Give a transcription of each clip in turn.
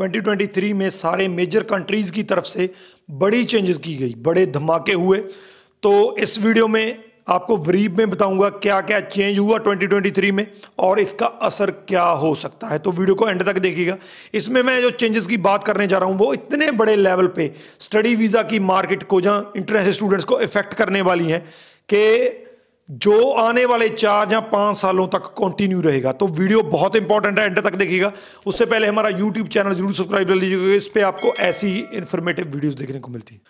2023 में सारे major countries की तरफ से बड़ी चेंजेस की गई बड़े धमाके हुए तो इस वीडियो में आपको वरीब में बताऊंगा क्या क्या चेंज हुआ 2023 में और इसका असर क्या हो सकता है तो वीडियो को एंड तक देखिएगा इसमें मैं जो चेंजेस की बात करने जा रहा हूँ वो इतने बड़े लेवल पे स्टडी वीज़ा की मार्केट को जहाँ इंटरनेशनल स्टूडेंट्स को इफ़ेक्ट करने वाली हैं कि जो आने वाले चार या पांच सालों तक कंटिन्यू रहेगा तो वीडियो बहुत इंपॉर्टेंट है एंड तक देखिएगा उससे पहले हमारा यूट्यूब चैनल जरूर सब्सक्राइब कर लीजिएगा इस पर आपको ऐसी ही इन्फॉर्मेटिव वीडियोस देखने को मिलती है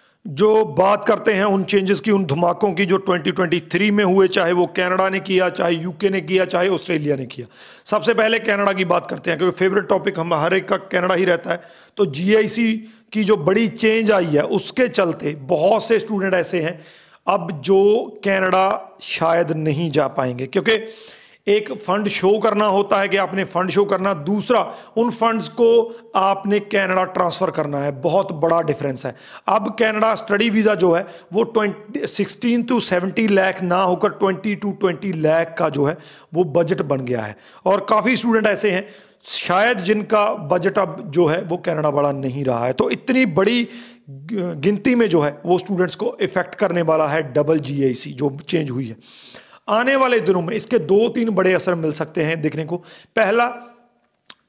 जो बात करते हैं उन चेंजेस की उन धमाकों की जो 2023 में हुए चाहे वो कनाडा ने किया चाहे यूके ने किया चाहे ऑस्ट्रेलिया ने किया सबसे पहले कनाडा की बात करते हैं क्योंकि फेवरेट टॉपिक हम हर एक का कनाडा ही रहता है तो जीआईसी की जो बड़ी चेंज आई है उसके चलते बहुत से स्टूडेंट ऐसे हैं अब जो कनाडा शायद नहीं जा पाएंगे क्योंकि एक फंड शो करना होता है कि आपने फंड शो करना दूसरा उन फंड्स को आपने कनाडा ट्रांसफ़र करना है बहुत बड़ा डिफरेंस है अब कनाडा स्टडी वीज़ा जो है वो twenty sixteen to seventy lakh ना होकर ट्वेंटी टू ट्वेंटी लैख का जो है वो बजट बन गया है और काफ़ी स्टूडेंट ऐसे हैं शायद जिनका बजट अब जो है वो कनाडा बड़ा नहीं रहा है तो इतनी बड़ी गिनती में जो है वो स्टूडेंट्स को इफेक्ट करने वाला है डबल जीआईसी जो चेंज हुई है आने वाले दिनों में इसके दो तीन बड़े असर मिल सकते हैं देखने को पहला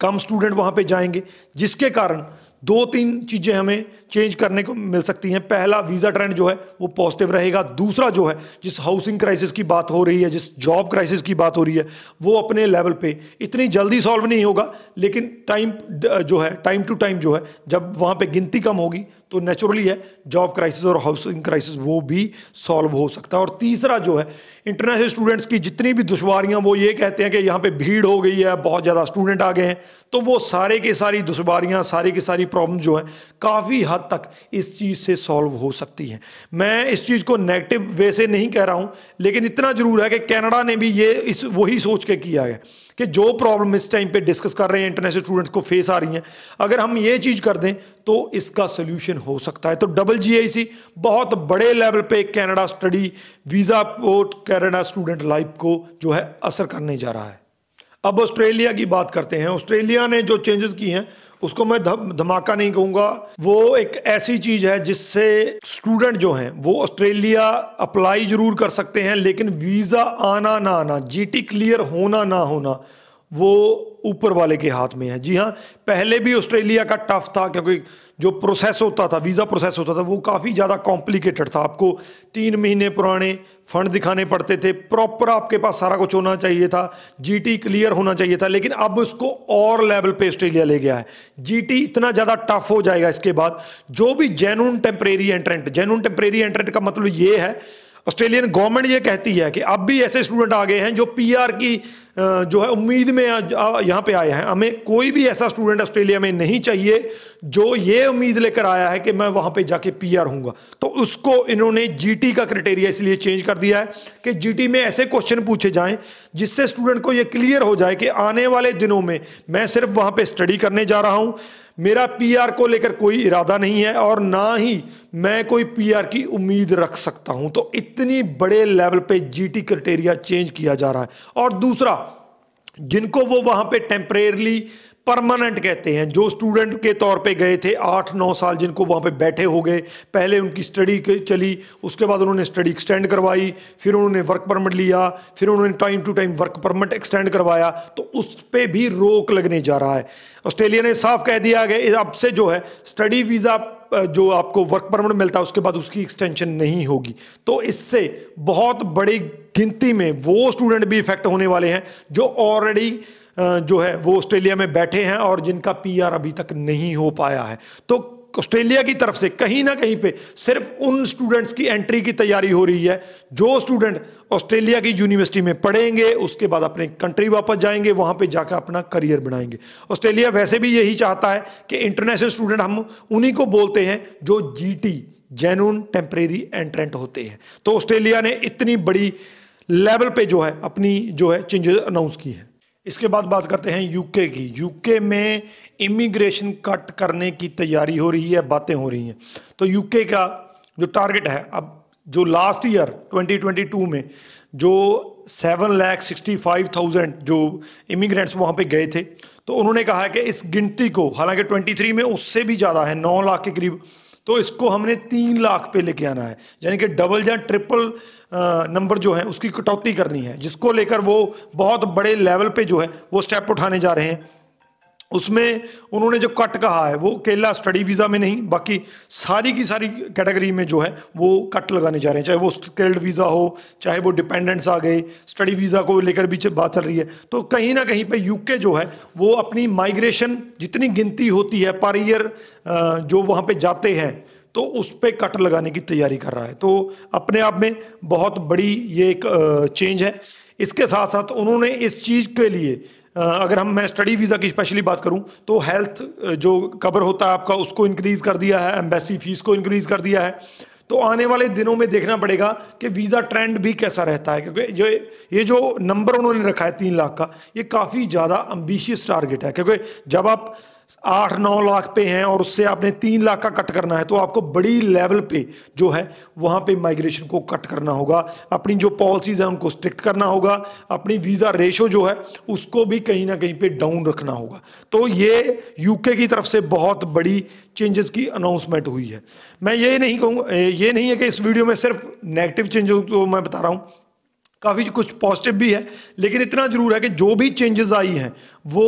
कम स्टूडेंट वहां पे जाएंगे जिसके कारण दो तीन चीज़ें हमें चेंज करने को मिल सकती हैं पहला वीज़ा ट्रेंड जो है वो पॉजिटिव रहेगा दूसरा जो है जिस हाउसिंग क्राइसिस की बात हो रही है जिस जॉब क्राइसिस की बात हो रही है वो अपने लेवल पे इतनी जल्दी सॉल्व नहीं होगा लेकिन टाइम uh, जो है टाइम टू टाइम जो है जब वहाँ पे गिनती कम होगी तो नेचुरली है जॉब क्राइसिस और हाउसिंग क्राइसिस वो भी सॉल्व हो सकता है और तीसरा जो है इंटरनेशनल स्टूडेंट्स की जितनी भी दुशवारियाँ वो ये कहते हैं कि यहाँ पर भीड़ हो गई है बहुत ज़्यादा स्टूडेंट आ गए हैं तो वो सारे के सारी दुशवारियाँ सारी की सारी प्रॉब्लम जो है काफ़ी हद तक इस चीज़ से सॉल्व हो सकती है मैं इस चीज़ को नेगेटिव वे से नहीं कह रहा हूँ लेकिन इतना ज़रूर है कि कैनेडा ने भी ये इस वही सोच के किया है कि जो प्रॉब्लम इस टाइम पे डिस्कस कर रहे हैं इंटरनेशनल स्टूडेंट्स को फेस आ रही हैं अगर हम ये चीज़ कर दें तो इसका सोल्यूशन हो सकता है तो डबल जी बहुत बड़े लेवल पे Canada study visa port Canada student life को जो है असर करने जा रहा है अब ऑस्ट्रेलिया की बात करते हैं ऑस्ट्रेलिया ने जो चेंजेस किए हैं उसको मैं धमाका नहीं कहूंगा वो एक ऐसी चीज़ है जिससे स्टूडेंट जो हैं वो ऑस्ट्रेलिया अप्लाई ज़रूर कर सकते हैं लेकिन वीज़ा आना ना आना जीटी क्लियर होना ना होना वो ऊपर वाले के हाथ में है जी हाँ पहले भी ऑस्ट्रेलिया का टफ था क्योंकि जो प्रोसेस होता था वीज़ा प्रोसेस होता था वो काफ़ी ज़्यादा कॉम्प्लिकेटेड था आपको तीन महीने पुराने फंड दिखाने पड़ते थे प्रॉपर आपके पास सारा कुछ होना चाहिए था जीटी क्लियर होना चाहिए था लेकिन अब उसको और लेवल पे ऑस्ट्रेलिया ले गया है जीटी इतना ज़्यादा टफ हो जाएगा इसके बाद जो भी जेनून टेम्परेरी एंट्रेंट जेनून टेम्परेरी एंट्रेंट का मतलब ये है ऑस्ट्रेलियन गवर्नमेंट ये कहती है कि अब भी ऐसे स्टूडेंट आ गए हैं जो पी की जो है उम्मीद में यहाँ पे आए हैं हमें कोई भी ऐसा स्टूडेंट ऑस्ट्रेलिया में नहीं चाहिए जो ये उम्मीद लेकर आया है कि मैं वहाँ पे जाके आर हूँगा तो उसको इन्होंने जीटी का क्राइटेरिया इसलिए चेंज कर दिया है कि जीटी में ऐसे क्वेश्चन पूछे जाएं जिससे स्टूडेंट को ये क्लियर हो जाए कि आने वाले दिनों में मैं सिर्फ वहाँ पर स्टडी करने जा रहा हूँ मेरा पीआर को लेकर कोई इरादा नहीं है और ना ही मैं कोई पीआर की उम्मीद रख सकता हूं तो इतनी बड़े लेवल पे जीटी क्राइटेरिया चेंज किया जा रहा है और दूसरा जिनको वो वहां पे टेम्परेरली परमानेंट कहते हैं जो स्टूडेंट के तौर पे गए थे आठ नौ साल जिनको वहाँ पे बैठे हो गए पहले उनकी स्टडी चली उसके बाद उन्होंने स्टडी एक्सटेंड करवाई फिर उन्होंने वर्क परमिट लिया फिर उन्होंने time to time work permit extend करवाया तो उस पर भी रोक लगने जा रहा है ऑस्ट्रेलिया ने साफ कह दिया कि अब से जो है स्टडी वीज़ा जो आपको वर्क परमिट मिलता है उसके बाद उसकी एक्सटेंशन नहीं होगी तो इससे बहुत बड़ी गिनती में वो स्टूडेंट भी इफेक्ट होने वाले हैं जो ऑलरेडी जो है वो ऑस्ट्रेलिया में बैठे हैं और जिनका पीआर अभी तक नहीं हो पाया है तो ऑस्ट्रेलिया की तरफ से कहीं ना कहीं पे सिर्फ उन स्टूडेंट्स की एंट्री की तैयारी हो रही है जो स्टूडेंट ऑस्ट्रेलिया की यूनिवर्सिटी में पढ़ेंगे उसके बाद अपने कंट्री वापस जाएंगे वहां पे जाकर अपना करियर बनाएंगे ऑस्ट्रेलिया वैसे भी यही चाहता है कि इंटरनेशनल स्टूडेंट हम उन्हीं को बोलते हैं जो जी टी जेनून टेम्परेरी एंट्रेंट होते हैं तो ऑस्ट्रेलिया ने इतनी बड़ी लेवल पर जो है अपनी जो है चेंजेस अनाउंस की है इसके बाद बात करते हैं यूके की यूके में इमिग्रेशन कट करने की तैयारी हो रही है बातें हो रही हैं तो यूके का जो टारगेट है अब जो लास्ट ईयर 2022 में जो seven lakh sixty five thousand जो इमिग्रेंट्स वहाँ पे गए थे तो उन्होंने कहा है कि इस गिनती को हालांकि 23 में उससे भी ज़्यादा है नौ लाख के करीब तो इसको हमने तीन लाख पे लेके आना है यानी कि डबल या ट्रिपल नंबर जो है उसकी कटौती करनी है जिसको लेकर वो बहुत बड़े लेवल पे जो है वो स्टेप उठाने जा रहे हैं उसमें उन्होंने जो कट कहा है वो केला स्टडी वीज़ा में नहीं बाकी सारी की सारी कैटेगरी में जो है वो कट लगाने जा रहे हैं चाहे वो स्किल्ड वीज़ा हो चाहे वो डिपेंडेंट्स आ गए स्टडी वीज़ा को लेकर भी बात चल रही है तो कहीं ना कहीं पे यूके जो है वो अपनी माइग्रेशन जितनी गिनती होती है पर ईयर जो वहाँ पर जाते हैं तो उस पर कट लगाने की तैयारी कर रहा है तो अपने आप में बहुत बड़ी ये एक चेंज है इसके साथ साथ उन्होंने इस चीज़ के लिए अगर हम मैं स्टडी वीज़ा की स्पेशली बात करूं तो हेल्थ जो कवर होता है आपका उसको इंक्रीज़ कर दिया है एम्बेसी फीस को इंक्रीज़ कर दिया है तो आने वाले दिनों में देखना पड़ेगा कि वीज़ा ट्रेंड भी कैसा रहता है क्योंकि ये ये जो नंबर उन्होंने रखा है तीन लाख का ये काफ़ी ज़्यादा अम्बिशियस टारगेट है क्योंकि जब आप आठ नौ लाख पे हैं और उससे आपने तीन लाख का कट करना है तो आपको बड़ी लेवल पे जो है वहाँ पे माइग्रेशन को कट करना होगा अपनी जो पॉलिसीज़ हैं उनको स्ट्रिक्ट करना होगा अपनी वीज़ा रेशो जो है उसको भी कहीं ना कहीं पे डाउन रखना होगा तो ये यूके की तरफ से बहुत बड़ी चेंजेस की अनाउंसमेंट हुई है मैं ये नहीं कहूँगा ये नहीं है कि इस वीडियो में सिर्फ नेगेटिव चेंजों को मैं बता रहा हूँ काफ़ी कुछ पॉजिटिव भी है लेकिन इतना ज़रूर है कि जो भी चेंजेस आई हैं वो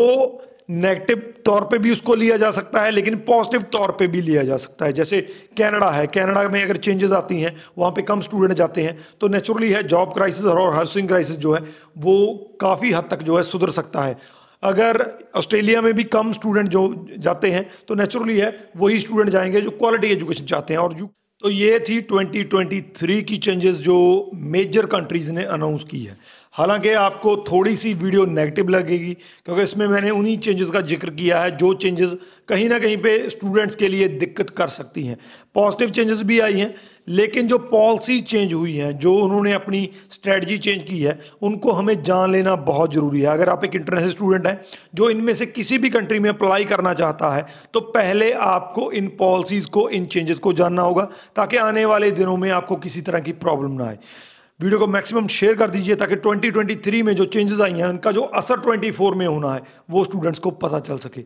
नेगेटिव तौर पे भी उसको लिया जा सकता है लेकिन पॉजिटिव तौर पे भी लिया जा सकता है जैसे कनाडा है कनाडा में अगर चेंजेस आती हैं वहाँ पे कम स्टूडेंट जाते हैं तो नेचुरली है जॉब क्राइसिस और हाउसिंग क्राइसिस जो है वो काफ़ी हद तक जो है सुधर सकता है अगर ऑस्ट्रेलिया में भी कम स्टूडेंट जो जाते हैं तो नेचुरली है वही स्टूडेंट जाएंगे जो क्वालिटी एजुकेशन चाहते हैं और जो तो ये थी 2023 की चेंजेस जो मेजर कंट्रीज़ ने अनाउंस की है हालांकि आपको थोड़ी सी वीडियो नेगेटिव लगेगी क्योंकि इसमें मैंने उन्हीं चेंजेस का जिक्र किया है जो चेंजेस कहीं ना कहीं पे स्टूडेंट्स के लिए दिक्कत कर सकती हैं पॉजिटिव चेंजेस भी आई हैं लेकिन जो पॉलिसी चेंज हुई हैं जो उन्होंने अपनी स्ट्रेटजी चेंज की है उनको हमें जान लेना बहुत ज़रूरी है अगर आप एक इंटरनेशनल स्टूडेंट हैं जो इनमें से किसी भी कंट्री में अप्लाई करना चाहता है तो पहले आपको इन पॉलिसीज़ को इन चेंजेस को जानना होगा ताकि आने वाले दिनों में आपको किसी तरह की प्रॉब्लम ना आए वीडियो को मैक्सिमम शेयर कर दीजिए ताकि 2023 में जो चेंजेस आई हैं उनका जो असर 24 में होना है वो स्टूडेंट्स को पता चल सके